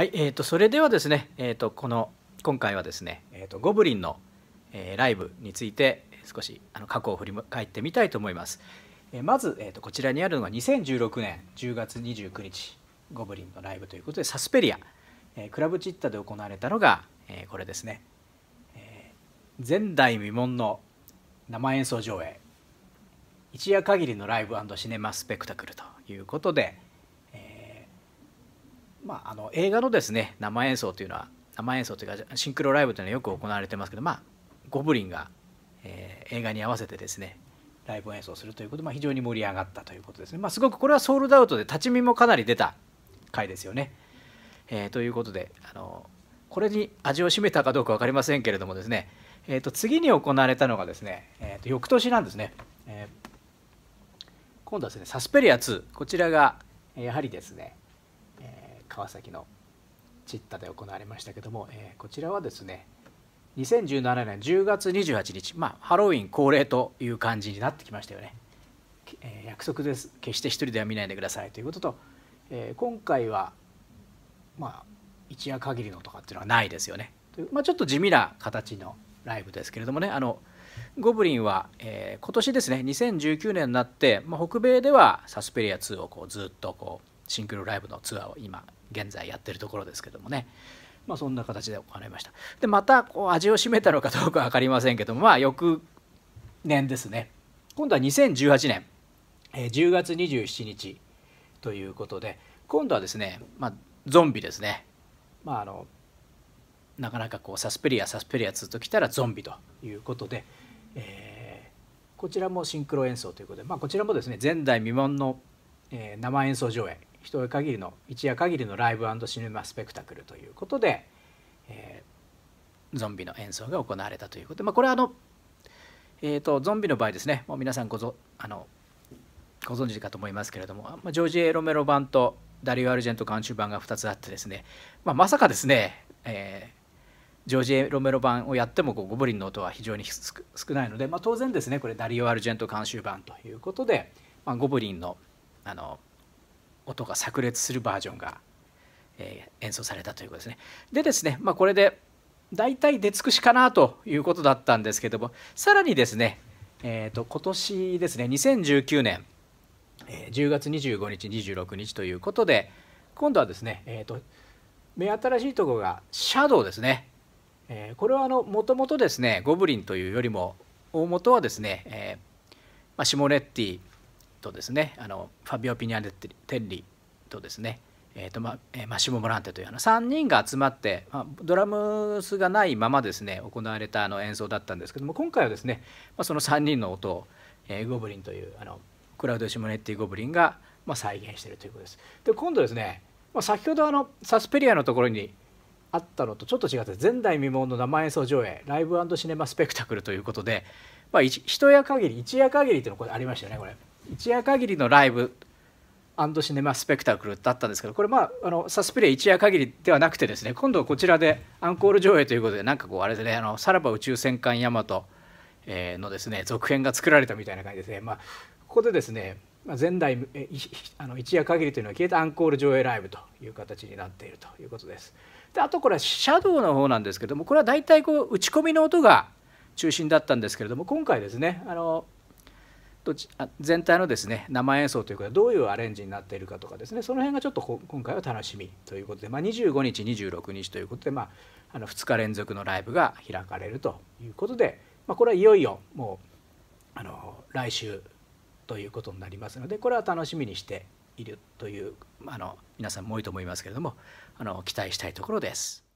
はい、えーと、それではですね、えーと、この今回はですね、えーと、ゴブリンの、えー、ライブについて少しあの過去を振り返ってみたいと思います。えー、まず、えー、とこちらにあるのが2016年10月29日ゴブリンのライブということでサスペリア、えー、クラブチッタで行われたのが、えー、これですね、えー、前代未聞の生演奏上映一夜限りのライブシネマスペクタクルということで。まあ、あの映画のですね生演奏というのは生演奏というかシンクロライブというのはよく行われてますけど、まあ、ゴブリンが、えー、映画に合わせてですねライブ演奏するということで、まあ、非常に盛り上がったということですね、まあ、すごくこれはソールドアウトで立ち見もかなり出た回ですよね。えー、ということであのこれに味を占めたかどうか分かりませんけれどもですね、えー、と次に行われたのがですね、えー、と翌年なんですね、えー、今度はですねサスペリア2こちらがやはりですね川崎のチッタで行われましたけども、えー、こちらはですね2017年10月28日、まあ、ハロウィン恒例という感じになってきましたよね。えー、約束です決して一人では見ないでくださいということと、えー、今回はまあ一夜限りのとかっていうのはないですよね。まあ、ちょっと地味な形のライブですけれどもねあのゴブリンは、えー、今年ですね2019年になって、まあ、北米ではサスペリア2をこうずっとこうシンクロライブのツアーを今現在やってるところですけどもねまあそんな形で行われましたでまたこう味を占めたのかどうか分かりませんけどもまあ翌年ですね今度は2018年10月27日ということで今度はですね、まあ、ゾンビですね、まあ、あのなかなかこうサスペリアサスペリアっときたらゾンビということで、えー、こちらもシンクロ演奏ということで、まあ、こちらもですね前代未聞の、えー、生演奏上映一夜限りの一夜限りのライブシネマスペクタクルということで、えー、ゾンビの演奏が行われたということで、まあ、これはあの、えーと、ゾンビの場合ですねもう皆さんごぞあのご存知かと思いますけれども、まあ、ジョージ・エロメロ版とダリオ・アルジェント監修版が2つあってですね、まあ、まさかですね、えージョージ・エロメロ版をやってもゴブリンの音は非常に少ないので、まあ、当然ですねこれダリオ・アルジェント監修版ということで、まあ、ゴブリンのあの音が炸裂するバージョンが、え演奏されたということですね。でですね、まあ、これで大体出尽くしかなということだったんですけどもさらにですね、えーと、今年ですね2019年10月25日26日ということで今度はですね、えーと、目新しいとこがシャドウですね、えー、これはもともとですねゴブリンというよりも大元はですね、えーまあ、シモレッティとですねあのファビオ・ピニャッテッリとですねえーとまえー、マッシモ・モランテというあの3人が集まって、まあ、ドラムスがないままですね行われたあの演奏だったんですけども今回はですね、まあ、その3人の音を、えー、ゴブリンというあのクラウド・シモネッティ・ゴブリンが、まあ、再現しているということです。で今度ですね、まあ、先ほどあのサスペリアのところにあったのとちょっと違って前代未聞の生演奏上映ライブシネマスペクタクルということで、まあ、一夜限り一夜限りというのこれありましたよねこれ。一夜限りのライブシネマスペクタクルだったんですけどこれまああのサスプレ一夜限りではなくてですね今度はこちらでアンコール上映ということでなんかこうあれでねあのさらば宇宙戦艦ヤマトのですね続編が作られたみたいな感じですねまあここでですね前代あの一夜限りというのは消えたアンコール上映ライブという形になっているということです。であとこれはシャドウの方なんですけどもこれは大体こう打ち込みの音が中心だったんですけれども今回ですねあの全体のですね生演奏というかどういうアレンジになっているかとかですねその辺がちょっと今回は楽しみということで、まあ、25日26日ということで、まあ、あの2日連続のライブが開かれるということで、まあ、これはいよいよもうあの来週ということになりますのでこれは楽しみにしているというあの皆さんも多いと思いますけれどもあの期待したいところです。